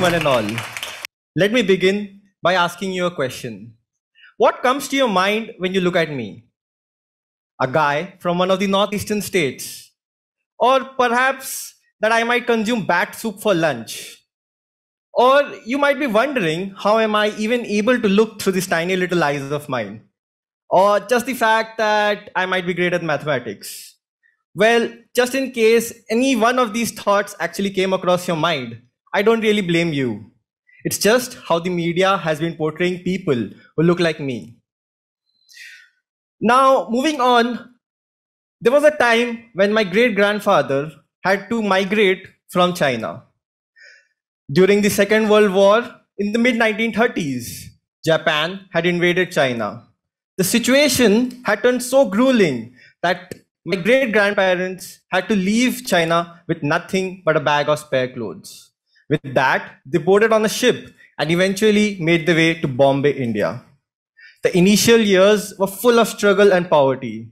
one and all. Let me begin by asking you a question. What comes to your mind when you look at me? A guy from one of the northeastern states. Or perhaps that I might consume bat soup for lunch. Or you might be wondering, how am I even able to look through these tiny little eyes of mine? Or just the fact that I might be great at mathematics. Well, just in case any one of these thoughts actually came across your mind, I don't really blame you. It's just how the media has been portraying people who look like me. Now, moving on, there was a time when my great grandfather had to migrate from China. During the Second World War in the mid 1930s, Japan had invaded China. The situation had turned so grueling that my great grandparents had to leave China with nothing but a bag of spare clothes. With that, they boarded on a ship and eventually made their way to Bombay, India. The initial years were full of struggle and poverty.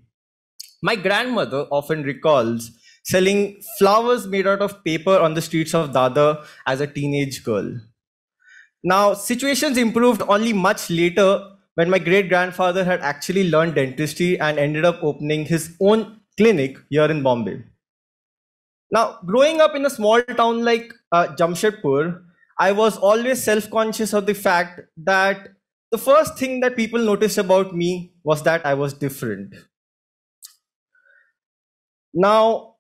My grandmother often recalls selling flowers made out of paper on the streets of Dadar as a teenage girl. Now, situations improved only much later when my great grandfather had actually learned dentistry and ended up opening his own clinic here in Bombay. Now, growing up in a small town like uh, Jamshedpur, I was always self conscious of the fact that the first thing that people noticed about me was that I was different. Now,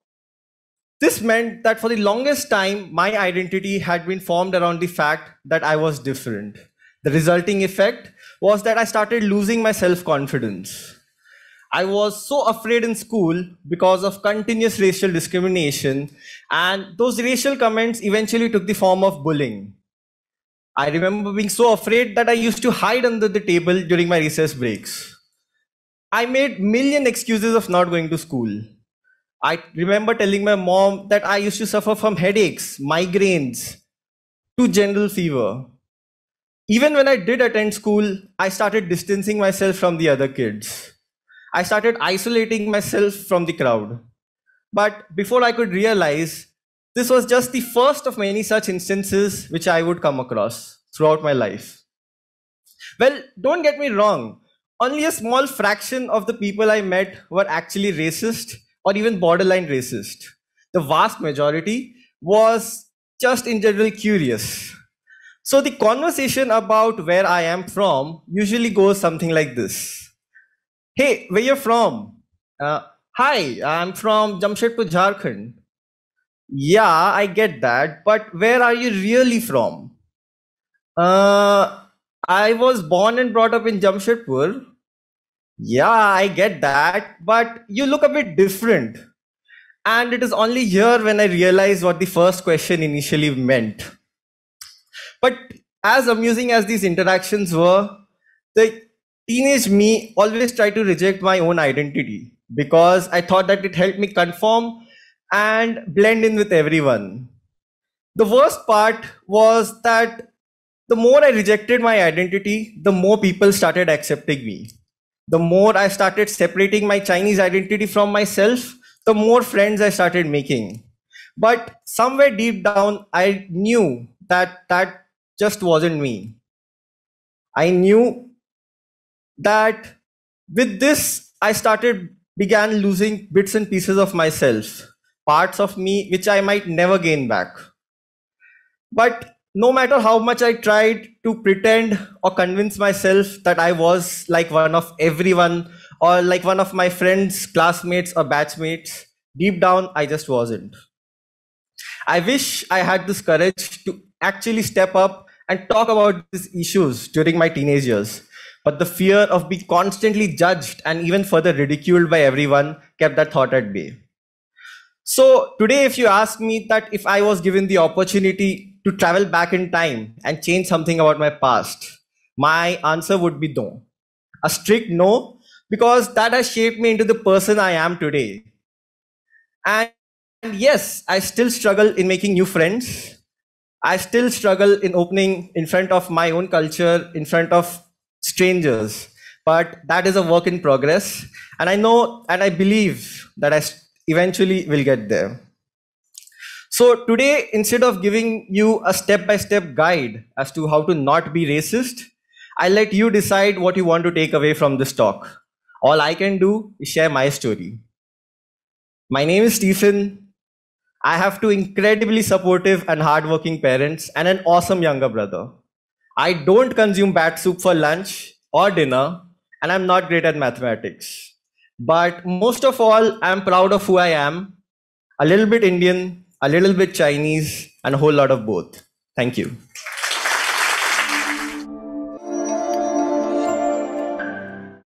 this meant that for the longest time, my identity had been formed around the fact that I was different. The resulting effect was that I started losing my self confidence. I was so afraid in school because of continuous racial discrimination, and those racial comments eventually took the form of bullying. I remember being so afraid that I used to hide under the table during my recess breaks. I made million excuses of not going to school. I remember telling my mom that I used to suffer from headaches, migraines, to general fever. Even when I did attend school, I started distancing myself from the other kids. I started isolating myself from the crowd. But before I could realize, this was just the first of many such instances which I would come across throughout my life. Well, don't get me wrong, only a small fraction of the people I met were actually racist or even borderline racist. The vast majority was just in general curious. So the conversation about where I am from usually goes something like this. Hey, where you from? Uh, hi, I'm from Jamshedpur, Jharkhand. Yeah, I get that, but where are you really from? Uh, I was born and brought up in Jamshedpur. Yeah, I get that, but you look a bit different. And it is only here when I realized what the first question initially meant. But as amusing as these interactions were, the teenage me always tried to reject my own identity because I thought that it helped me conform and blend in with everyone. The worst part was that the more I rejected my identity, the more people started accepting me. The more I started separating my Chinese identity from myself, the more friends I started making. But somewhere deep down, I knew that that just wasn't me. I knew that with this, I started began losing bits and pieces of myself, parts of me which I might never gain back. But no matter how much I tried to pretend or convince myself that I was like one of everyone or like one of my friends, classmates, or batchmates, deep down, I just wasn't. I wish I had this courage to actually step up and talk about these issues during my teenage years but the fear of being constantly judged and even further ridiculed by everyone kept that thought at bay. So today, if you ask me that if I was given the opportunity to travel back in time and change something about my past, my answer would be no. A strict no, because that has shaped me into the person I am today. And, and yes, I still struggle in making new friends. I still struggle in opening in front of my own culture, in front of strangers. But that is a work in progress. And I know and I believe that I eventually will get there. So today, instead of giving you a step-by-step guide as to how to not be racist, I let you decide what you want to take away from this talk. All I can do is share my story. My name is Stephen. I have two incredibly supportive and hardworking parents and an awesome younger brother. I don't consume bat soup for lunch or dinner, and I'm not great at mathematics. But most of all, I'm proud of who I am a little bit Indian, a little bit Chinese, and a whole lot of both. Thank you.